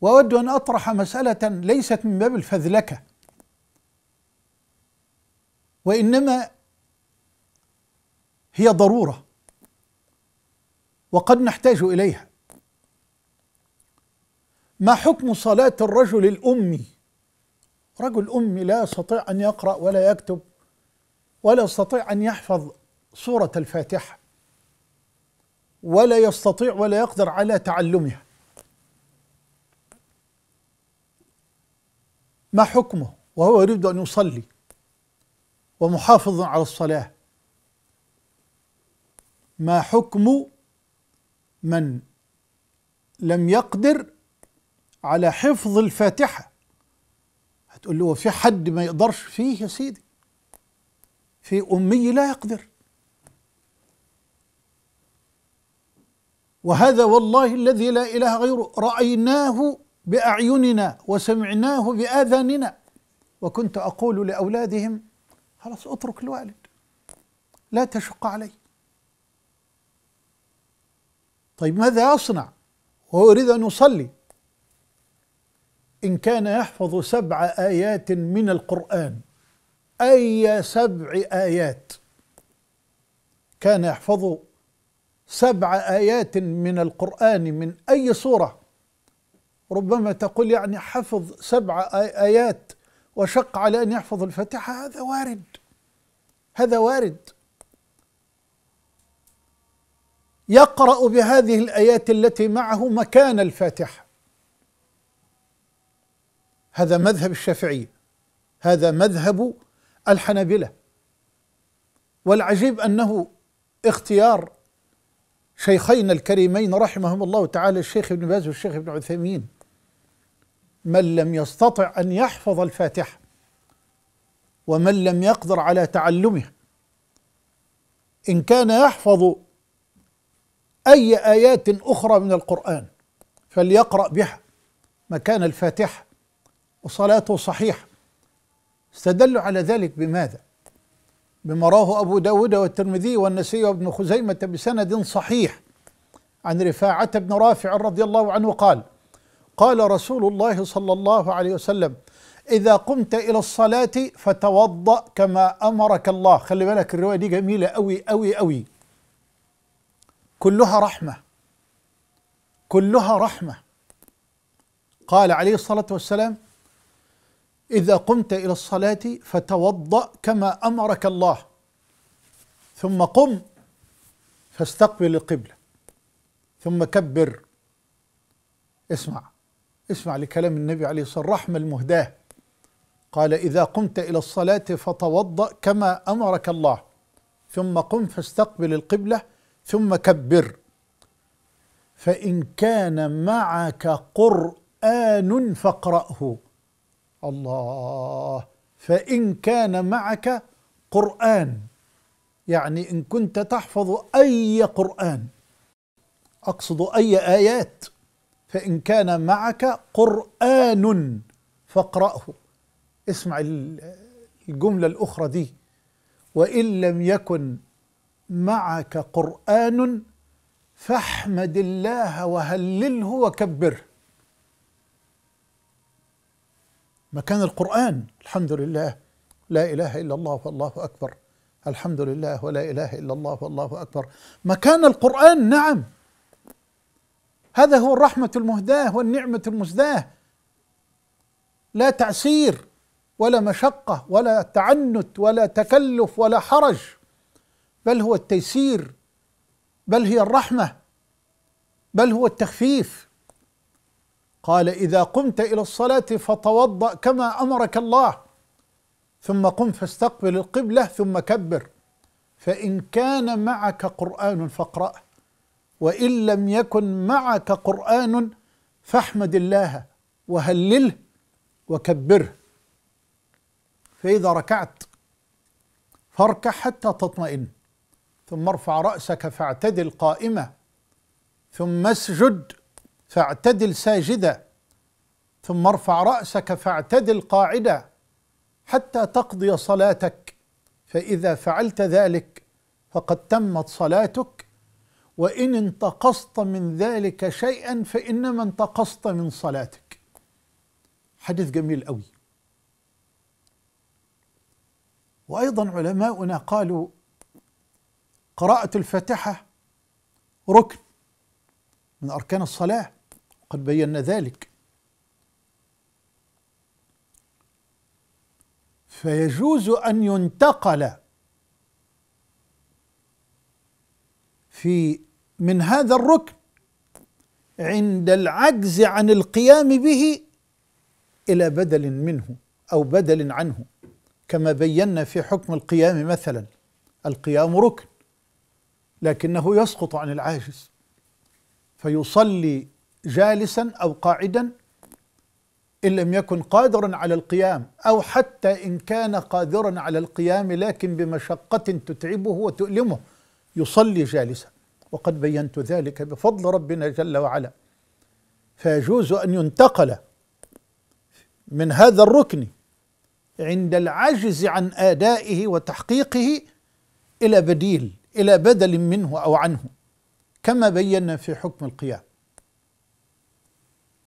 واود ان اطرح مساله ليست من باب الفذلكه وانما هي ضروره وقد نحتاج اليها ما حكم صلاه الرجل الامي رجل امي لا يستطيع ان يقرا ولا يكتب ولا يستطيع ان يحفظ سوره الفاتحه ولا يستطيع ولا يقدر على تعلمها ما حكمه وهو يريد أن يصلي ومحافظ على الصلاة ما حكم من لم يقدر على حفظ الفاتحة هتقول له هو في حد ما يقدرش فيه يا سيدي في أمي لا يقدر وهذا والله الذي لا إله غيره رأيناه بأعيننا وسمعناه بآذاننا وكنت أقول لأولادهم خلاص اترك الوالد لا تشق عليه طيب ماذا أصنع وأريد أن أصلي إن كان يحفظ سبع آيات من القرآن أي سبع آيات كان يحفظ سبع آيات من القرآن من أي صورة ربما تقول يعني حفظ سبع آيات وشق على أن يحفظ الفاتحة هذا وارد هذا وارد يقرأ بهذه الآيات التي معه مكان الفاتحة هذا مذهب الشافعية هذا مذهب الحنابلة والعجيب أنه اختيار شيخين الكريمين رحمهم الله تعالى الشيخ ابن باز والشيخ ابن عثيمين من لم يستطع ان يحفظ الفاتحه ومن لم يقدر على تعلمها ان كان يحفظ اي ايات اخرى من القران فليقرا بها مكان الفاتحه وصلاته صحيحه استدلوا على ذلك بماذا بما راه ابو داود والترمذي والنسائي وابن خزيمه بسند صحيح عن رفاعه بن رافع رضي الله عنه قال قال رسول الله صلى الله عليه وسلم إذا قمت إلى الصلاة فتوضأ كما أمرك الله خلي بالك الرواية دي جميلة أوي أوي أوي كلها رحمة كلها رحمة قال عليه الصلاة والسلام إذا قمت إلى الصلاة فتوضأ كما أمرك الله ثم قم فاستقبل القبلة ثم كبر اسمع اسمع لكلام النبي عليه الصلاة والسلام الرحمة المهداة قال إذا قمت إلى الصلاة فتوضأ كما أمرك الله ثم قم فاستقبل القبلة ثم كبر فإن كان معك قرآن فاقرأه الله فإن كان معك قرآن يعني إن كنت تحفظ أي قرآن أقصد أي آيات فإن كان معك قرآن فاقرأه اسمع الجملة الأخرى دي وإن لم يكن معك قرآن فاحمد الله وهلله وكبره مكان القرآن الحمد لله لا إله إلا الله والله أكبر الحمد لله ولا إله إلا الله والله أكبر مكان القرآن نعم هذا هو الرحمة المهداة والنعمة المزداة لا تعسير ولا مشقة ولا تعنت ولا تكلف ولا حرج بل هو التيسير بل هي الرحمة بل هو التخفيف قال إذا قمت إلى الصلاة فتوضأ كما أمرك الله ثم قم فاستقبل القبلة ثم كبر فإن كان معك قرآن فاقرأه وإن لم يكن معك قرآن فاحمد الله وهلله وكبره فإذا ركعت فاركع حتى تطمئن ثم ارفع رأسك فاعتدل قائمة ثم اسجد فاعتدل ساجدة ثم ارفع رأسك فاعتدل قاعدة حتى تقضي صلاتك فإذا فعلت ذلك فقد تمت صلاتك وإن انتقصت من ذلك شيئا فإنما انتقصت من صلاتك حديث جميل قوي وأيضا علماؤنا قالوا قراءة الفاتحة ركن من أركان الصلاة قد بينا ذلك فيجوز أن ينتقل في من هذا الركن عند العجز عن القيام به الى بدل منه او بدل عنه كما بينا في حكم القيام مثلا القيام ركن لكنه يسقط عن العاجز فيصلي جالسا او قاعدا ان لم يكن قادرا على القيام او حتى ان كان قادرا على القيام لكن بمشقه تتعبه وتؤلمه يصلي جالسا وقد بينت ذلك بفضل ربنا جل وعلا فيجوز أن ينتقل من هذا الركن عند العجز عن آدائه وتحقيقه إلى بديل إلى بدل منه أو عنه كما بينا في حكم القيام